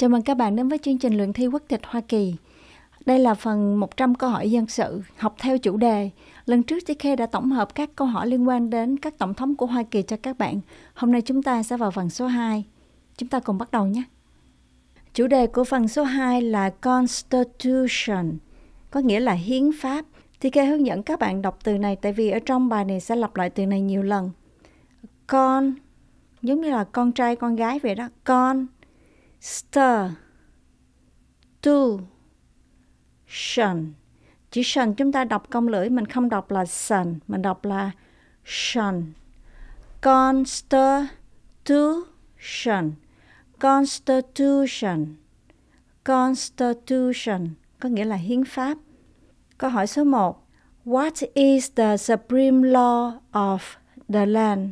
Chào mừng các bạn đến với chương trình luyện thi quốc tịch Hoa Kỳ. Đây là phần 100 câu hỏi dân sự học theo chủ đề. Lần trước JK đã tổng hợp các câu hỏi liên quan đến các tổng thống của Hoa Kỳ cho các bạn. Hôm nay chúng ta sẽ vào phần số 2. Chúng ta cùng bắt đầu nhé. Chủ đề của phần số 2 là Constitution, có nghĩa là hiến pháp. Thì kê hướng dẫn các bạn đọc từ này tại vì ở trong bài này sẽ lặp lại từ này nhiều lần. Con giống như là con trai con gái vậy đó. Con star tu shan chữ shan chúng ta đọc công lưỡi mình không đọc là shan mình đọc là shan constitution constitution constitution có nghĩa là hiến pháp câu hỏi số 1 what is the supreme law of the land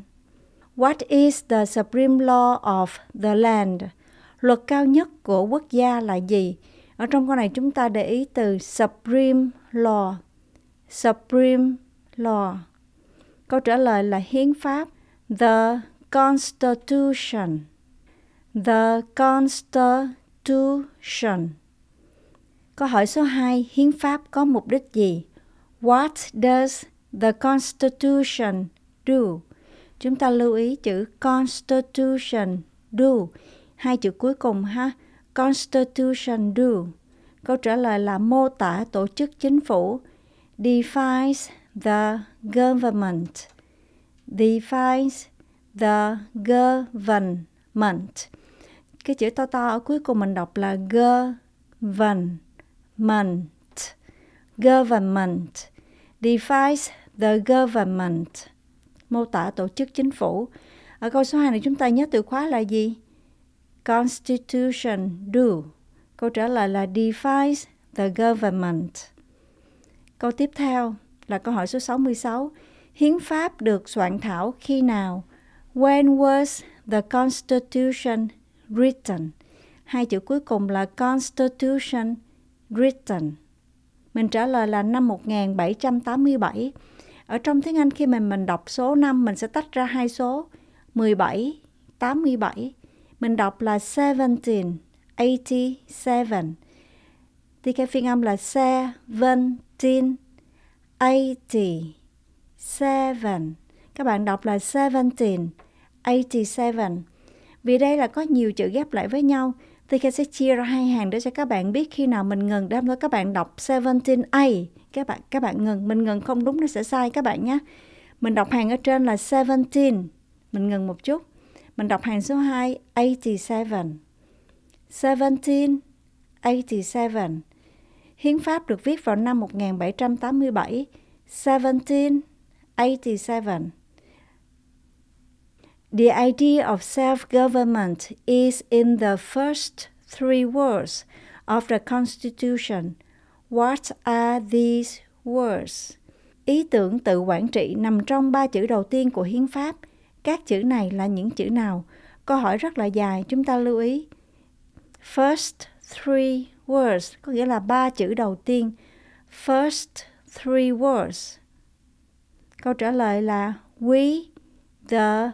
what is the supreme law of the land luật cao nhất của quốc gia là gì ở trong câu này chúng ta để ý từ supreme law supreme law câu trả lời là hiến pháp the constitution the constitution câu hỏi số 2 hiến pháp có mục đích gì what does the constitution do chúng ta lưu ý chữ constitution do hai chữ cuối cùng ha constitution do câu trả lời là mô tả tổ chức chính phủ defines the government defines the government cái chữ to to ở cuối cùng mình đọc là government government defines the government mô tả tổ chức chính phủ ở câu số 2 này chúng ta nhớ từ khóa là gì Constitution do? Câu trả lời là defies the government. Câu tiếp theo là câu hỏi số 66. Hiến pháp được soạn thảo khi nào? When was the Constitution written? Hai chữ cuối cùng là Constitution written. Mình trả lời là năm 1787. Ở trong tiếng Anh khi mình mình đọc số năm mình sẽ tách ra hai số 17, 87 mình đọc là 1787. Thì cái phiên âm là 1780. 7. Các bạn đọc là 1787. Vì đây là có nhiều chữ ghép lại với nhau, thì Kha sẽ chia ra hai hàng để cho các bạn biết khi nào mình ngừng đâm thôi các bạn đọc 17A các bạn các bạn ngừng mình ngừng không đúng nó sẽ sai các bạn nhé mình đọc hàng ở trên là 17 mình ngừng một chút mình đọc hàng số 2, 87. 1787. Hiến pháp được viết vào năm 1787. 1787. The idea of self-government is in the first three words of the Constitution. What are these words? Ý tưởng tự quản trị nằm trong ba chữ đầu tiên của hiến pháp – các chữ này là những chữ nào? Câu hỏi rất là dài, chúng ta lưu ý. First three words có nghĩa là ba chữ đầu tiên. First three words. Câu trả lời là we, the,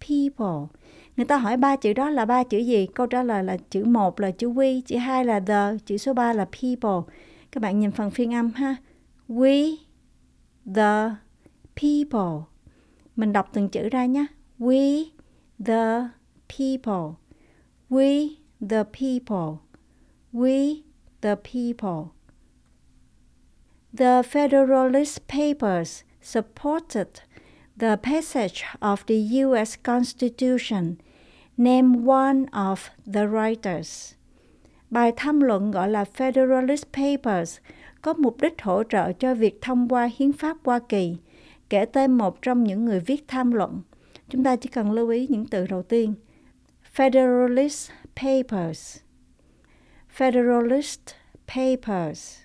people. Người ta hỏi ba chữ đó là ba chữ gì? Câu trả lời là chữ một là chữ we, chữ hai là the, chữ số 3 là people. Các bạn nhìn phần phiên âm ha. We, the, people. Mình đọc từng chữ ra nhé. We the people. We the people. We the people. The Federalist Papers supported the passage of the U.S. Constitution. Name one of the writers. Bài tham luận gọi là Federalist Papers có mục đích hỗ trợ cho việc thông qua hiến pháp Hoa Kỳ kể tên một trong những người viết tham luận. Chúng ta chỉ cần lưu ý những từ đầu tiên. Federalist Papers Federalist Papers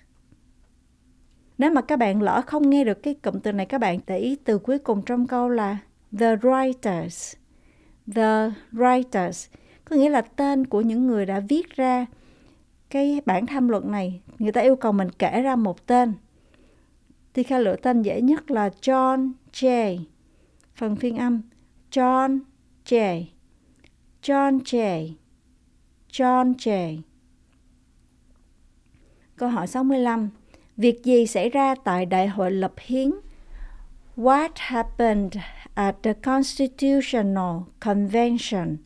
Nếu mà các bạn lỡ không nghe được cái cụm từ này các bạn để ý từ cuối cùng trong câu là The Writers The Writers có nghĩa là tên của những người đã viết ra cái bản tham luận này người ta yêu cầu mình kể ra một tên thì khai lửa tên dễ nhất là John J. Phần phiên âm John J. John J. John J. Câu hỏi 65. Việc gì xảy ra tại Đại hội lập hiến? What happened at the Constitutional Convention?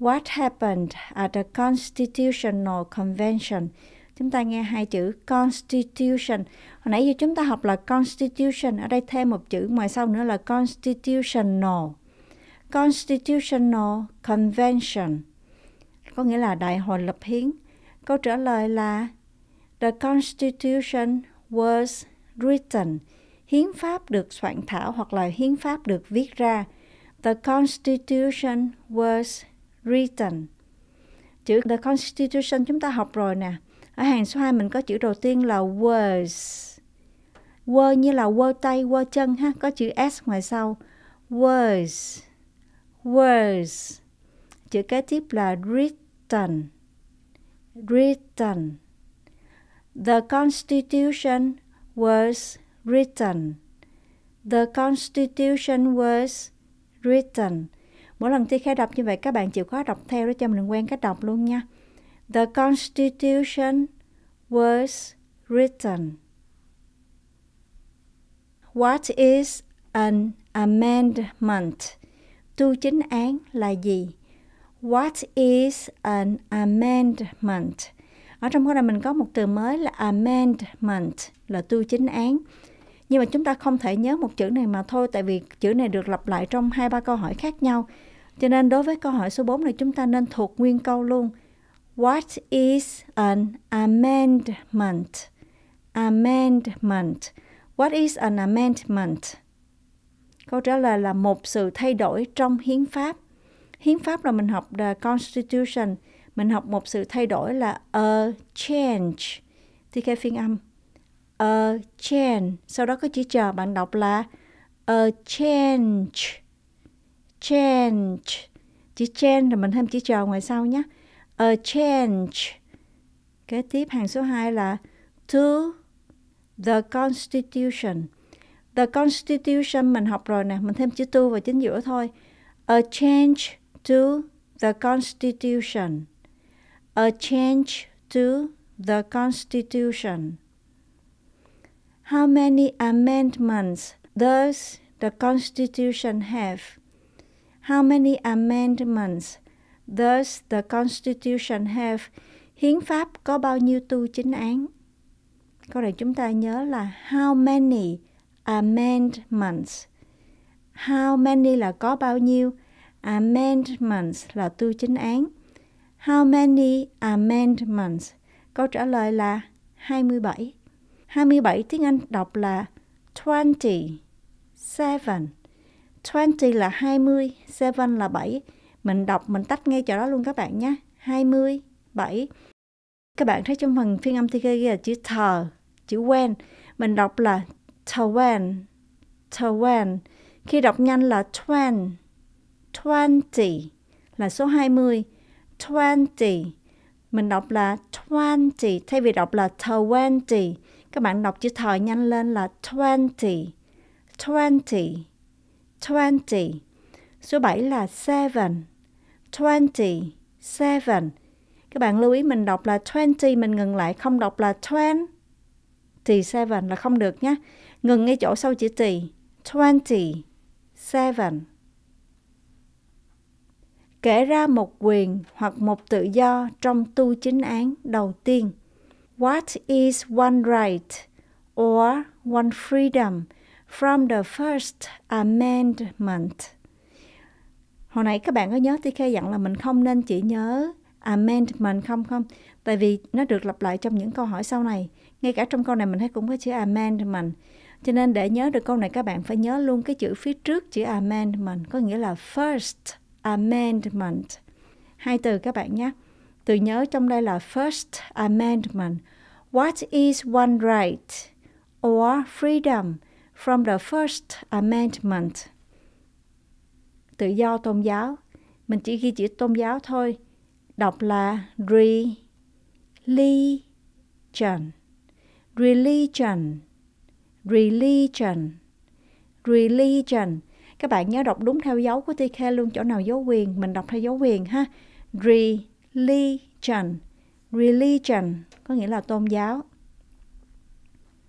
What happened at the Constitutional Convention? chúng ta nghe hai chữ constitution hồi nãy giờ chúng ta học là constitution ở đây thêm một chữ ngoài sau nữa là constitutional constitutional convention có nghĩa là đại hội lập hiến câu trả lời là the constitution was written hiến pháp được soạn thảo hoặc là hiến pháp được viết ra the constitution was written chữ the constitution chúng ta học rồi nè ở hàng số 2 mình có chữ đầu tiên là words word như là word tay word chân ha có chữ s ngoài sau words words chữ kế tiếp là written written the constitution was written the constitution was written mỗi lần thi khai đọc như vậy các bạn chịu khó đọc theo để cho mình quen cách đọc luôn nha the Constitution was written. What is an amendment? Tu chính án là gì? What is an amendment? Ở trong câu này mình có một từ mới là amendment là tu chính án. Nhưng mà chúng ta không thể nhớ một chữ này mà thôi tại vì chữ này được lặp lại trong hai ba câu hỏi khác nhau. Cho nên đối với câu hỏi số 4 này chúng ta nên thuộc nguyên câu luôn. What is an amendment? Amendment. What is an amendment? Câu trả lời là một sự thay đổi trong hiến pháp. Hiến pháp là mình học the constitution, mình học một sự thay đổi là a change. Thì cái phiên âm a change, sau đó có chữ chờ bạn đọc là a change. Change. Chữ change là mình thêm chữ chờ ngoài sau nhé a change. Kế tiếp hàng số 2 là to the constitution. The constitution mình học rồi nè, mình thêm chữ to vào chính giữa thôi. A change to the constitution. A change to the constitution. How many amendments does the constitution have? How many amendments Thus the Constitution have hiến pháp có bao nhiêu tu chính án? Câu này chúng ta nhớ là how many amendments. How many là có bao nhiêu? Amendments là tu chính án. How many amendments? Câu trả lời là 27. 27 tiếng Anh đọc là 27. 20 là 20, 7 là 7. Mình đọc mình tách ngay chỗ đó luôn các bạn nhé. 20, 7. Các bạn thấy trong phần phiên âm TKG là chữ thờ, chữ when Mình đọc là Taiwan, Taiwan. Khi đọc nhanh là twen, twenty là số 20, twenty. Mình đọc là twenty thay vì đọc là twenty. Các bạn đọc chữ thờ nhanh lên là twenty, twenty, twenty. Số 7 là seven, twenty seven các bạn lưu ý mình đọc là twenty mình ngừng lại không đọc là twenty seven là không được nhé ngừng ngay chỗ sau chữ tỳ twenty seven kể ra một quyền hoặc một tự do trong tu chính án đầu tiên what is one right or one freedom from the first amendment hồi nãy các bạn có nhớ TK dặn là mình không nên chỉ nhớ amendment không không tại vì nó được lặp lại trong những câu hỏi sau này ngay cả trong câu này mình thấy cũng có chữ amendment cho nên để nhớ được câu này các bạn phải nhớ luôn cái chữ phía trước chữ amendment có nghĩa là first amendment. Hai từ các bạn nhé. Từ nhớ trong đây là first amendment. What is one right or freedom from the first amendment? tự do tôn giáo mình chỉ ghi chữ tôn giáo thôi đọc là religion religion religion religion các bạn nhớ đọc đúng theo dấu của TK luôn chỗ nào dấu quyền mình đọc theo dấu quyền ha religion religion có nghĩa là tôn giáo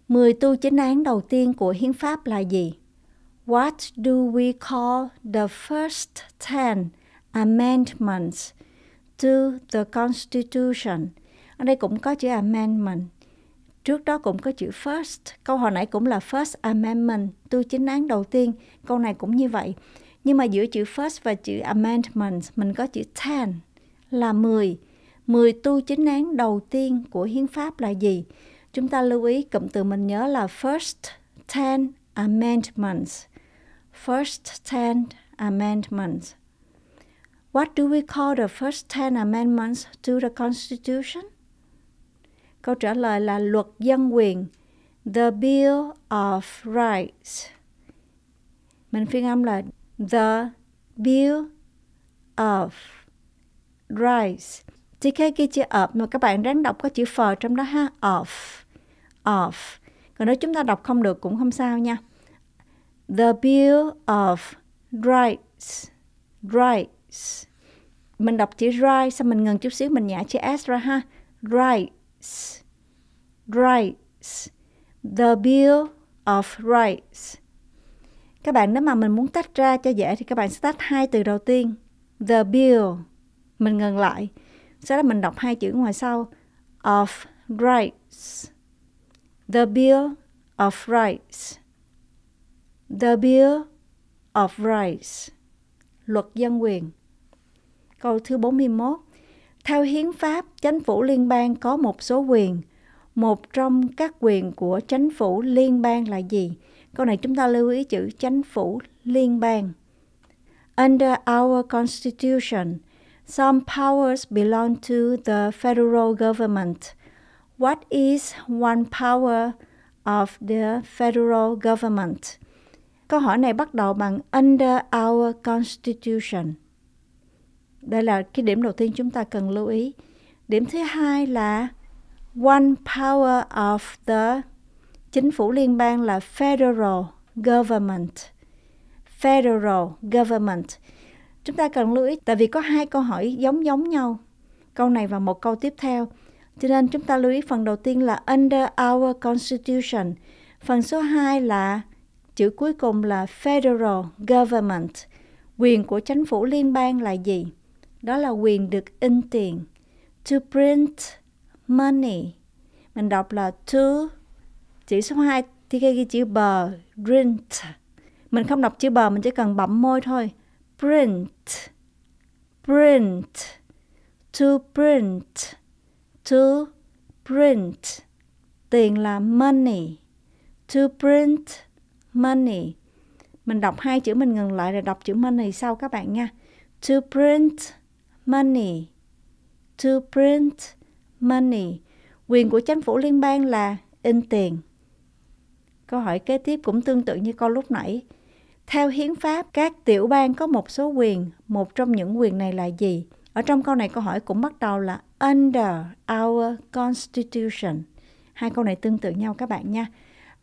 mười tu chính án đầu tiên của hiến pháp là gì? What do we call the first ten amendments to the Constitution? Ở đây cũng có chữ amendment. Trước đó cũng có chữ first. Câu hồi nãy cũng là first amendment, tu chính án đầu tiên. Câu này cũng như vậy. Nhưng mà giữa chữ first và chữ amendment mình có chữ ten là 10. 10 tu chính án đầu tiên của hiến pháp là gì? Chúng ta lưu ý cụm từ mình nhớ là first ten amendments First Ten Amendments. What do we call the first ten amendments to the Constitution? Câu trả lời là luật dân quyền, the Bill of Rights. Mình phiên âm là the Bill of Rights. Chỉ khi ghi chữ of mà các bạn ráng đọc có chữ phờ trong đó ha, of, of. Còn nếu chúng ta đọc không được cũng không sao nha. The Bill of Rights. Rights. Mình đọc chữ right, xong mình ngừng chút xíu, mình nhả chữ S ra ha. Rights. Rights. The Bill of Rights. Các bạn nếu mà mình muốn tách ra cho dễ thì các bạn sẽ tách hai từ đầu tiên. The Bill. Mình ngừng lại. Sau đó mình đọc hai chữ ngoài sau. Of Rights. The Bill of Rights. The Bill of Rights, luật dân quyền. Câu thứ 41. Theo hiến pháp, chính phủ liên bang có một số quyền. Một trong các quyền của chính phủ liên bang là gì? Câu này chúng ta lưu ý chữ chính phủ liên bang. Under our constitution, some powers belong to the federal government. What is one power of the federal government? Câu hỏi này bắt đầu bằng Under our Constitution. Đây là cái điểm đầu tiên chúng ta cần lưu ý. Điểm thứ hai là One power of the chính phủ liên bang là Federal Government. Federal Government. Chúng ta cần lưu ý tại vì có hai câu hỏi giống giống nhau. Câu này và một câu tiếp theo. Cho nên chúng ta lưu ý phần đầu tiên là Under our Constitution. Phần số 2 là chữ cuối cùng là Federal Government. Quyền của chính phủ liên bang là gì? Đó là quyền được in tiền. To print money. Mình đọc là to. Chữ số 2 thì ghi chữ bờ, print. Mình không đọc chữ bờ, mình chỉ cần bấm môi thôi. Print. Print. To print. To print. Tiền là money. To print money. Mình đọc hai chữ mình ngừng lại rồi đọc chữ money sau các bạn nha. To print money. To print money. Quyền của chính phủ liên bang là in tiền. Câu hỏi kế tiếp cũng tương tự như câu lúc nãy. Theo hiến pháp, các tiểu bang có một số quyền, một trong những quyền này là gì? Ở trong câu này câu hỏi cũng bắt đầu là under our constitution. Hai câu này tương tự nhau các bạn nha.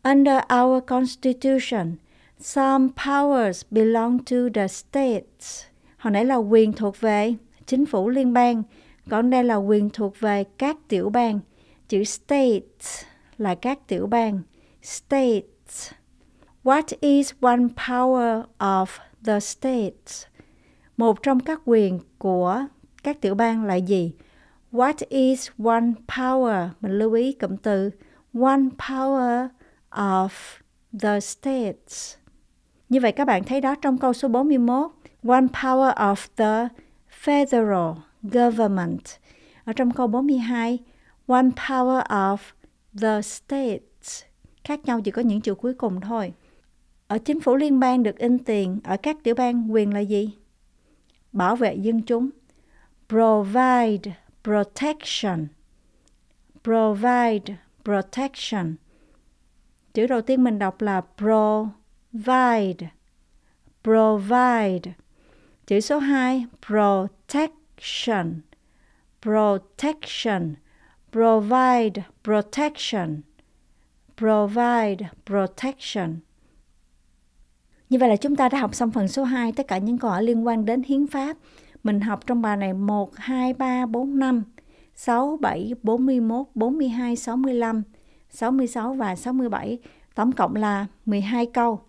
Under our Constitution, some powers belong to the states. Hồi nãy là quyền thuộc về chính phủ liên bang, còn đây là quyền thuộc về các tiểu bang. Chữ states là các tiểu bang. States. What is one power of the states? Một trong các quyền của các tiểu bang là gì? What is one power? Mình lưu ý cụm từ one power of the states. Như vậy các bạn thấy đó trong câu số 41, one power of the federal government. Ở trong câu 42, one power of the states. Khác nhau chỉ có những chữ cuối cùng thôi. Ở chính phủ liên bang được in tiền, ở các tiểu bang quyền là gì? Bảo vệ dân chúng. Provide protection. Provide protection Chữ đầu tiên mình đọc là provide. Provide. Chữ số 2 protection. Protection. Provide protection. Provide protection. Như vậy là chúng ta đã học xong phần số 2 tất cả những câu hỏi liên quan đến hiến pháp. Mình học trong bài này 1 2 3 4 5 6 7 41 42 65 66 và 67, tổng cộng là 12 câu.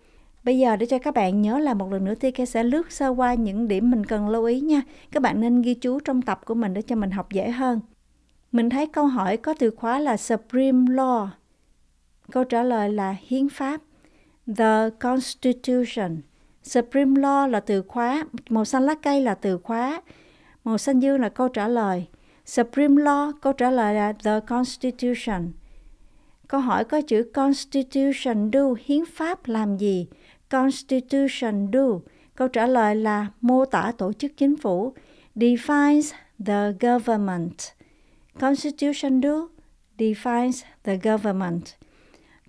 Bây giờ để cho các bạn nhớ là một lần nữa TK sẽ lướt sơ qua những điểm mình cần lưu ý nha. Các bạn nên ghi chú trong tập của mình để cho mình học dễ hơn. Mình thấy câu hỏi có từ khóa là Supreme Law. Câu trả lời là Hiến pháp. The Constitution. Supreme Law là từ khóa, màu xanh lá cây là từ khóa, màu xanh dương là câu trả lời. Supreme Law, câu trả lời là The Constitution. Câu hỏi có chữ Constitution do, hiến pháp làm gì? Constitution do. Câu trả lời là mô tả tổ chức chính phủ. Defines the government. Constitution do defines the government.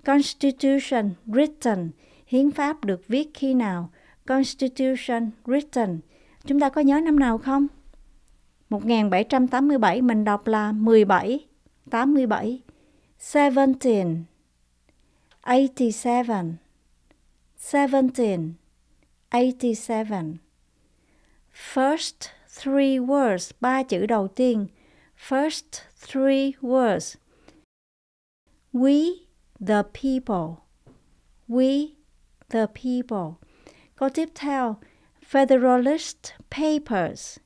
Constitution written. Hiến pháp được viết khi nào? Constitution written. Chúng ta có nhớ năm nào không? 1787 mình đọc là 17 87 seventeen, eighty-seven, seventeen, eighty-seven. First three words, ba chữ đầu tiên. First three words. We the people. We the people. Câu tiếp theo, Federalist Papers.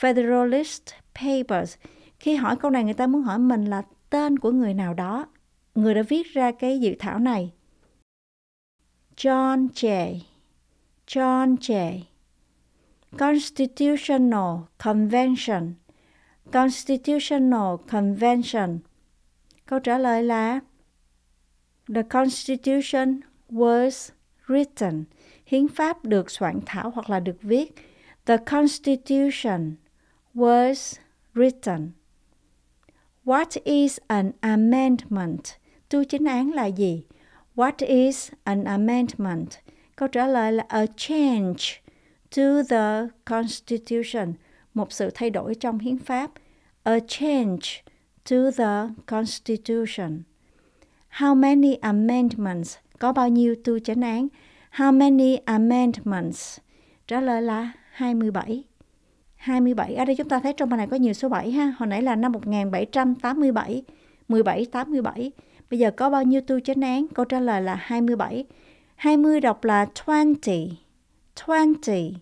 Federalist Papers. Khi hỏi câu này người ta muốn hỏi mình là tên của người nào đó, người đã viết ra cái dự thảo này. John Jay John Jay Constitutional Convention Constitutional Convention Câu trả lời là The Constitution was written. Hiến pháp được soạn thảo hoặc là được viết. The Constitution was written. What is an amendment? Tu chính án là gì? What is an amendment? Câu trả lời là a change to the Constitution, một sự thay đổi trong hiến pháp. A change to the Constitution. How many amendments? Có bao nhiêu tu chánh án? How many amendments? Trả lời là 27. 27. Ở đây chúng ta thấy trong bài này có nhiều số 7 ha. Hồi nãy là năm 1787, 1787. Bây giờ có bao nhiêu tiêu chánh án? Câu trả lời là 27. 20 đọc là 20. 20.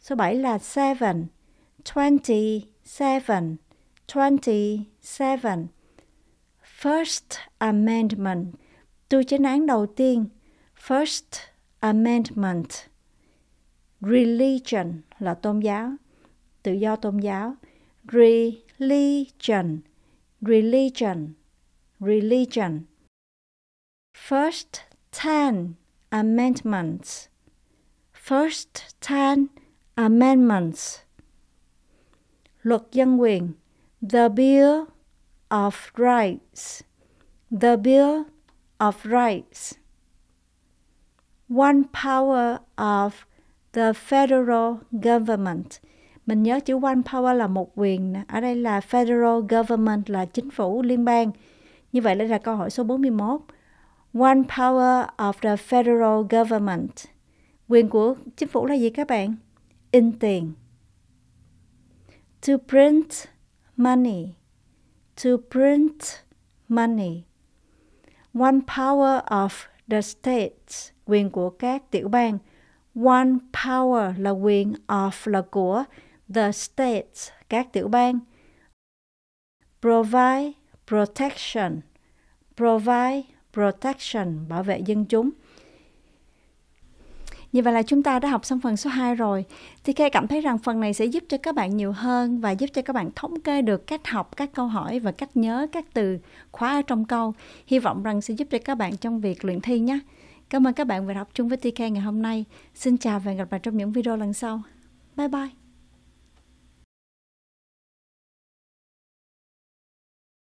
Số 7 là 7. 27. 27. First Amendment. Tiêu chánh án đầu tiên. First Amendment. Religion là tôn giáo. tự do tôn giáo religion religion religion first ten amendments first ten amendments luật dân quyền the bill of rights the bill of rights one power of the federal government mình nhớ chữ one power là một quyền ở đây là federal government là chính phủ liên bang như vậy đây là câu hỏi số 41 one power of the federal government quyền của chính phủ là gì các bạn in tiền to print money to print money one power of the states quyền của các tiểu bang one power là quyền of là của the states, các tiểu bang. Provide protection, provide protection, bảo vệ dân chúng. Như vậy là chúng ta đã học xong phần số 2 rồi. Thì Kê cảm thấy rằng phần này sẽ giúp cho các bạn nhiều hơn và giúp cho các bạn thống kê được cách học, các câu hỏi và cách nhớ các từ khóa ở trong câu. Hy vọng rằng sẽ giúp cho các bạn trong việc luyện thi nhé. Cảm ơn các bạn vừa học chung với TK ngày hôm nay. Xin chào và hẹn gặp lại trong những video lần sau. Bye bye!